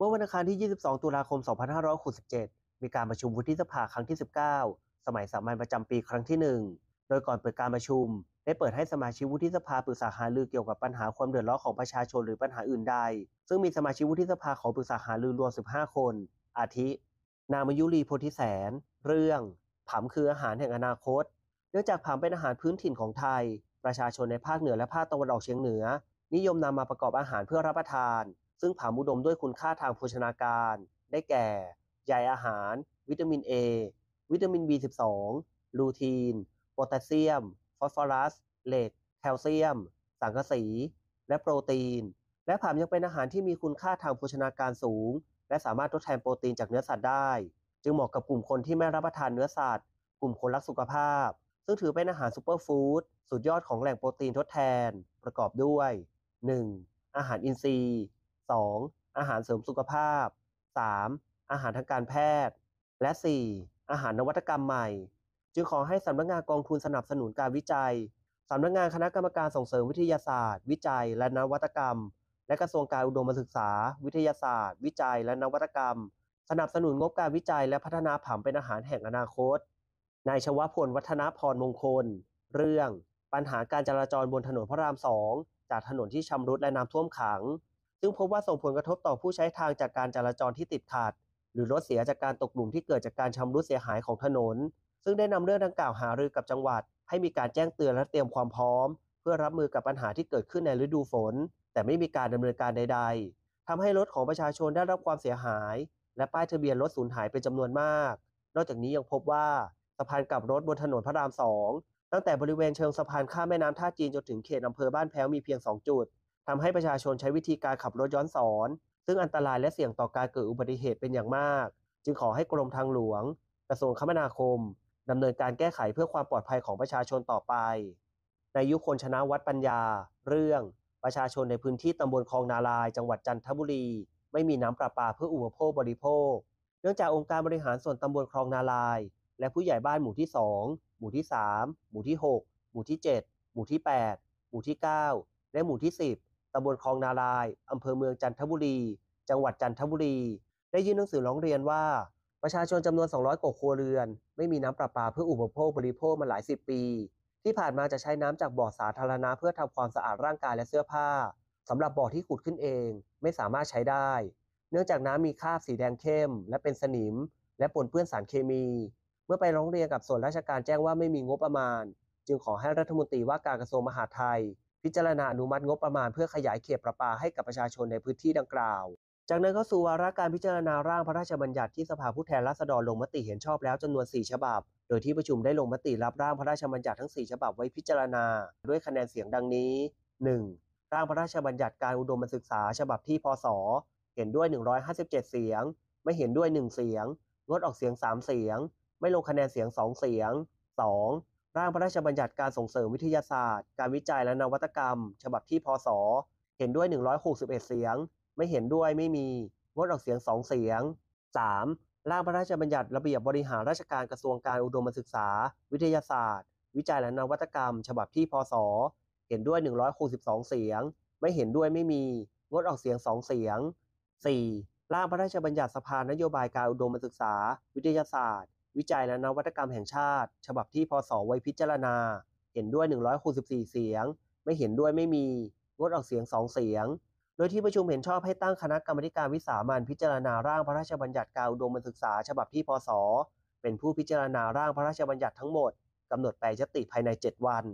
เมื่อวันอังคารที่ 22 ตุลาคม 2567 มีการประชุมวุฒิสภาครั้งที่ 19 สมัยสามัญประจำปีครั้งที่ 1 โดยก่อนเปิดการประชุม ได้เปิดให้สมาชิกวุฒิสภาปรึกษาหารือเกี่ยวกับปัญหาความเดือดร้อนของประชาชนหรือปัญหาอื่นใด ซึ่งมีสมาชิกวุฒิสภาขอปรึกษาหารือรวม 15 คน อาทิ นามยุรี โพธิแสน เรื่องผามคืออาหารแห่งอนาคต เนื่องจากผามเป็นอาหารพื้นถิ่นของไทย ประชาชนในภาคเหนือและภาคตะวันออกเฉียงเหนือ นิยมนำมาประกอบอาหารเพื่อรับประทานซึ่งผามุดมด้วยคุณค่าทางโภชนาการ ได้แก่ ใยอาหาร วิตามิน A วิตามิน B12 ลูทีน โพแทสเซียม ฟอสฟอรัส เหล็ก แคลเซียม สังกะสี และโปรตีน และผามยังเป็นอาหารที่มีคุณค่าทางโภชนาการสูง และสามารถทดแทนโปรตีนจากเนื้อสัตว์ได้ จึงเหมาะกับกลุ่มคนที่ไม่รับประทานเนื้อสัตว์ กลุ่มคนรักสุขภาพ ซึ่งถือเป็นอาหารซูเปอร์ฟู้ด สุดยอดของแหล่งโปรตีนทดแทน ประกอบด้วย 1. อาหารอินทรีย์ 2. อาหารเสริมสุขภาพ 3. อาหารทางการแพทย์ และ 4. อาหารนวัตกรรมใหม่ จึงขอให้สำนักงานกองทุนสนับสนุนการวิจัยสำนักงานคณะกรรมการส่งเสริมวิทยาศาสตร์ วิจัย และนวัตกรรม และกระทรวงการอุดมศึกษา วิทยาศาสตร์ วิจัย และนวัตกรรม สนับสนุนงบการวิจัย และพัฒนาผังเป็นอาหารแห่งอนาคตนายชวพลวัฒนพรมงคล เรื่อง ปัญหาการจราจรบนถนนพระรามสองจากถนนที่ชำรุดและน้ำท่วมขังซึ่งพบว่าส่งผลกระทบต่อผู้ใช้ทางจากการจราจรที่ติดขัด หรือรถเสียจากการตกหลุมที่เกิดจากการชำรุดเสียหายของถนน ซึ่งได้นำเรื่องดังกล่าวหารือกับจังหวัด ให้มีการแจ้งเตือนและเตรียมความพร้อม เพื่อรับมือกับปัญหาที่เกิดขึ้นในฤดูฝน แต่ไม่มีการดำเนินการใดๆทำให้รถของประชาชนได้รับความเสียหาย และป้ายทะเบียนรถสูญหายเป็นจำนวนมาก นอกจากนี้ยังพบว่า สะพานกับรถบนถนนพระรามสองตั้งแต่บริเวณเชิงสะพานข้ามแม่น้ำท่าจีนจนถึงเขตอำเภอบ้านแพ้วมีเพียง2จุดทำให้ประชาชนใช้วิธีการขับรถย้อนสอน ซึ่งอันตรายและเสี่ยงต่อการเกิดอุบัติเหตุเป็นอย่างมาก จึงขอให้กรมทางหลวง กระทรวงคมนาคม ดำเนินการแก้ไขเพื่อความปลอดภัยของประชาชนต่อไป ในยุคนชนะวัดปัญญา เรื่อง ประชาชนในพื้นที่ตำบลคลองนาลาย จังหวัดจันทบุรี ไม่มีน้ำประปาเพื่ออุปโภคบริโภค เนื่องจากองค์การบริหารส่วนตำบลคลองนาลาย และผู้ใหญ่บ้านหมู่ที่ 2 หมู่ที่ 3 หมู่ที่ 6 หมู่ที่ 7 หมู่ที่8หมู่ที่ 9 และหมู่ที่10ตำบลคลองนาลาย อำเภอเมืองจันทบุรี จังหวัดจันทบุรี ได้ยื่นหนังสือร้องเรียนว่า ประชาชนจำนวน 200 กว่าครัวเรือน ไม่มีน้ำประปาเพื่ออุปโภค บริโภค มาหลายสิบปี ที่ผ่านมาจะใช้น้ำจากบ่อสาธารณะเพื่อทำความสะอาดร่างกายและเสื้อผ้า สำหรับบ่อที่ขุดขึ้นเองไม่สามารถใช้ได้เนื่องจากน้ำมีคราบสีแดงเข้ม และเป็นสนิม และปนเปื้อนสารเคมี เมื่อไปร้องเรียนกับส่วนราชการแจ้งว่าไม่มีงบประมาณ จึงขอให้รัฐมนตรีว่าการกระทรวงมหาดไทยพิจารณาอนุมัติงบประมาณเพื่อขยายเขตประปาให้กับประชาชนในพื้นที่ดังกล่าว จากนั้นเข้าสู่วาระการพิจารณาร่างพระราชบัญญัติที่สภาผู้แทนราษฎรลงมติเห็นชอบแล้วจำนวน4ฉบับ โดยที่ประชุมได้ลงมติรับร่างพระราชบัญญัติทั้ง 4 ฉบับไว้พิจารณา ด้วยคะแนนเสียงดังนี้ 1. ร่างพระราชบัญญัติการอุดมศึกษาฉบับที่พศ เห็นด้วย 157 เสียง ไม่เห็นด้วย 1 เสียง งดออกเสียง 3 เสียง ไม่ลงคะแนนเสียง2เสียง 2. ร่างพระราชบัญญัติการส่งเสริมวิทยาศาสตร์ การวิจัยและนวัตกรรม ฉบับที่พศ เห็นด้วย 161 เสียง ไม่เห็นด้วยไม่มี งดออกเสียง2เสียง 3. ร่างพระราชบัญญัติระเบียบบริหารราชการกระทรวงการอุดมศึกษา วิทยาศาสตร์ วิจัยและนวัตกรรม ฉบับที่พศ เห็นด้วย 162 เสียง ไม่เห็นด้วยไม่มี งดออกเสียง2เสียง 4. ร่างพระราชบัญญัติสภานโยบายการอุดมศึกษาวิทยาศาสตร์วิจัยและนวัตกรรมแห่งชาติ ฉบับที่พศไว้พิจารณา เห็นด้วย 164 เสียง ไม่เห็นด้วยไม่มีงดออกเสียง2เสียง โดยที่ประชุมเห็นชอบให้ตั้งคณะกรรมการวิสามัญพิจารณาร่างพระราชบัญญัติการอุดมศึกษาฉบับที่พศ เป็นผู้พิจารณาร่างพระราชบัญญัติทั้งหมดกำหนดแปลยติภายใน 7 วัน